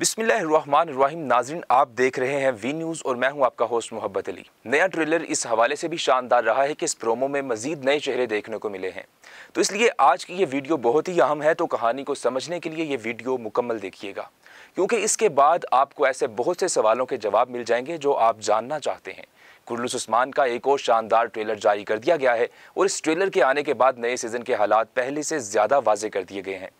बिस्मिल्लाहिर्रहमानिर्रहीम नाजरीन आप देख रहे हैं वी न्यूज़ और मैं हूं आपका होस्ट मोहब्बत अली नया ट्रेलर इस हवाले से भी शानदार रहा है कि इस प्रोमो में मजीद नए चेहरे देखने को मिले हैं तो इसलिए आज की ये वीडियो बहुत ही अहम है तो कहानी को समझने के लिए ये वीडियो मुकम्मल देखिएगा क्योंकि इसके बाद आपको ऐसे बहुत से सवालों के जवाब मिल जाएंगे जो आप जानना चाहते हैं कुरलूस उस्मान का एक और शानदार ट्रेलर जारी कर दिया गया है और इस ट्रेलर के आने के बाद नए सीज़न के हालात पहले से ज़्यादा वाजे कर दिए गए हैं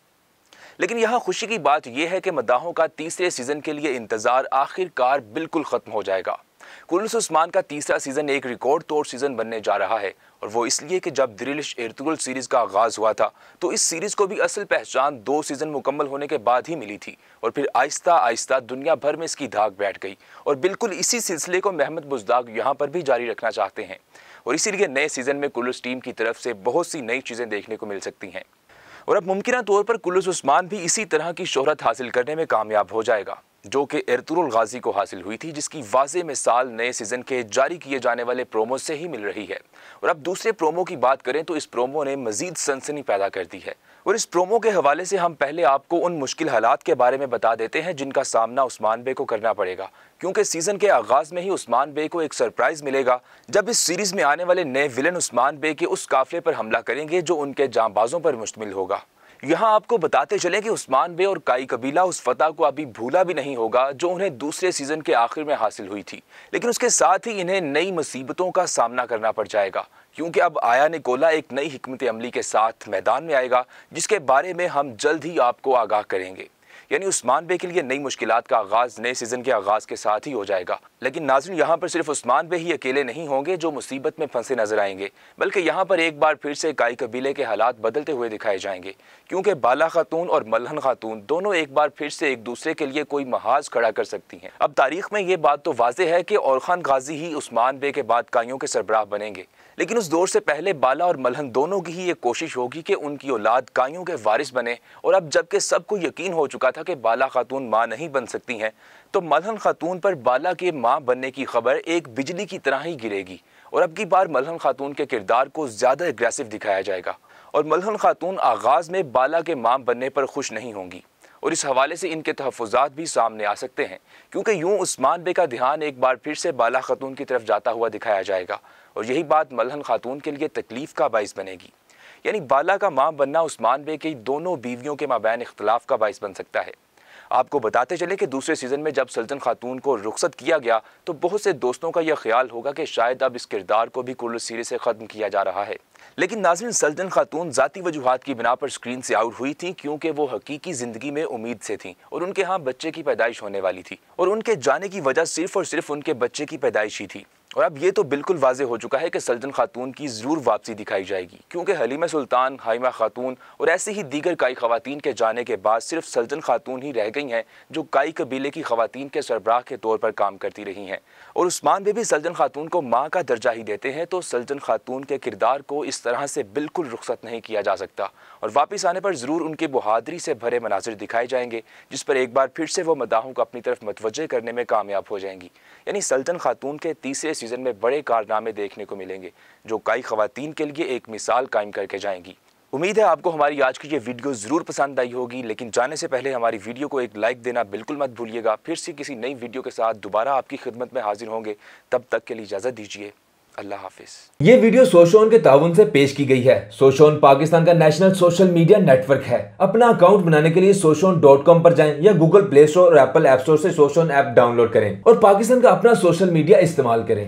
लेकिन यहाँ खुशी की बात यह है कि मदाहों का तीसरे सीज़न के लिए इंतज़ार आखिरकार बिल्कुल ख़त्म हो जाएगा कुरनस उस्मान का तीसरा सीज़न एक रिकॉर्ड तोड़ सीज़न बनने जा रहा है और वो इसलिए कि जब दिलिश एरतुगल सीरीज़ का आगाज़ हुआ था तो इस सीरीज़ को भी असल पहचान दो सीज़न मुकम्मल होने के बाद ही मिली थी और फिर आहिस्ता आहिस्ता दुनिया भर में इसकी धाक बैठ गई और बिल्कुल इसी सिलसिले को महमद बुजदाग यहाँ पर भी जारी रखना चाहते हैं और इसीलिए नए सीज़न में कुरस टीम की तरफ से बहुत सी नई चीज़ें देखने को मिल सकती हैं और अब मुमकिन तौर पर कुलूस उस्मान भी इसी तरह की शोहरत हासिल करने में कामयाब हो जाएगा जो कि इरतुल गाजी को हासिल हुई थी जिसकी वाज मिसाल नए सीज़न के जारी किए जाने वाले प्रोमो से ही मिल रही है और अब दूसरे प्रोमो की बात करें तो इस प्रोमो ने मजीद सनसनी पैदा कर दी है और इस प्रोमो के हवाले से हम पहले आपको उन मुश्किल हालात के बारे में बता देते हैं जिनका सामना उस्मान बे को करना पड़ेगा क्योंकि सीज़न के आगाज़ में ही उस्मान बे को एक सरप्राइज़ मिलेगा जब इस सीरीज़ में आने वाले नए विलन उस्मान बे के उस काफले पर हमला करेंगे जो उनके जांबाजों पर मुश्तमिल होगा यहाँ आपको बताते चले कि उस्मान बे और काई कबीला उस फतह को अभी भूला भी नहीं होगा जो उन्हें दूसरे सीजन के आखिर में हासिल हुई थी लेकिन उसके साथ ही इन्हें नई मुसीबतों का सामना करना पड़ जाएगा क्योंकि अब आया निकोला एक नई हमत अमली के साथ मैदान में आएगा जिसके बारे में हम जल्द ही आपको आगाह करेंगे यानी उस्मान बे के लिए नई मुश्किल का आगाज़ नए सीज़न के आगाज़ के साथ ही हो जाएगा लेकिन नाजन यहाँ पर सिर्फ उस्मान बे ही अकेले नहीं होंगे जो मुसीबत में फंसे नजर आएंगे बल्कि यहाँ पर एक बार फिर से गाय कबीले के हालात बदलते हुए दिखाए जाएंगे क्योंकि बाला खातून और मलहन खातून दोनों एक बार फिर से एक दूसरे के लिए कोई महाज खड़ा कर सकती हैं अब तारीख में ये बात तो वाज है कि और खान गाजी ही उस्मान बे के बाद कायों के सरबराह बनेंगे लेकिन उस दौर से पहले बाला और मलहन दोनों की ही ये कोशिश होगी कि उनकी औलाद कायों के वारिस बने और अब जबकि सबको यकीन हो चुका था कि बाला खातून माँ नहीं बन सकती हैं तो मलहन खातून पर बाला के माँ बनने की खबर एक बिजली की तरह ही गिरेगी और अब की बार मलहन खातून के किरदार को ज़्यादा एग्रेसिव दिखाया जाएगा और मलहन खातून आगाज़ में बाला के माँ बनने पर खुश नहीं होंगी और इस हवाले से इनके तहफात भी सामने आ सकते हैं क्योंकि यूं उस्मान बे का ध्यान एक बार फिर से बाला खातून की तरफ जाता हुआ दिखाया जाएगा और यही बात मलहन खातून के लिए तकलीफ का बायस बनेगी यानी बाला का माँ बनना उस्मान बे की दोनों बीवियों के माबैन इख्तलाफ का बायस बन सकता है आपको बताते चले कि दूसरे सीज़न में जब सल्तन खातून को रुखसत किया गया तो बहुत से दोस्तों का यह ख्याल होगा कि शायद अब इस किरदार को भी कुल सीरे से ख़त्म किया जा रहा है लेकिन नाजिन सल्तन खातून ज़ाती वजूहत की बिना पर स्क्रीन से आउट हुई थी क्योंकि वो हकीकी ज़िंदगी में उम्मीद से थी और उनके यहाँ बच्चे की पैदाइश होने वाली थी और उनके जाने की वजह सिर्फ और सिर्फ उनके बच्चे की पैदाइश ही थी और अब ये तो बिल्कुल वाजे हो चुका है कि सल्तन खातून की ज़रूर वापसी दिखाई जाएगी क्योंकि हलीमा सुल्तान हाइमा खातून और ऐसे ही दीगर काई खातन के जाने के बाद सिर्फ सल्तन खातून ही रह गई हैं जो काई कबीले की खातन के सरबराह के तौर पर काम करती रही हैं और उस्मान में भी सल्तन खातून को माँ का दर्जा ही देते हैं तो सल्तन खातून के किरदार को इस तरह से बिल्कुल रुख्सत नहीं किया जा सकता और वापस आने पर ज़रूर उनके बहादरी से भरे मनाजिर दिखाए जाएंगे जिस पर एक बार फिर से वो मदाहों को अपनी तरफ मतवजह करने में कामयाब हो जाएंगी यानी सल्तन खातून के तीसरे सीज़न में बड़े कारनामे देखने को मिलेंगे जो कई खातन के लिए एक मिसाल कायम करके जाएंगी उम्मीद है आपको हमारी आज की ये वीडियो ज़रूर पसंद आई होगी लेकिन जाने से पहले हमारी वीडियो को एक लाइक देना बिल्कुल मत भूलिएगा फिर से किसी नई वीडियो के साथ दोबारा आपकी खिदमत में हाजिर होंगे तब तक के लिए इजाज़त दीजिए अल्लाह हाफिज ये वीडियो सोशोन के ताउन से पेश की गई है सोशोन पाकिस्तान का नेशनल सोशल मीडिया नेटवर्क है अपना अकाउंट बनाने के लिए सोशोन डॉट कॉम पर जाएं या गूगल प्ले स्टोर और एप्पल एप स्टोर से सोशोन ऐप डाउनलोड करें और पाकिस्तान का अपना सोशल मीडिया इस्तेमाल करें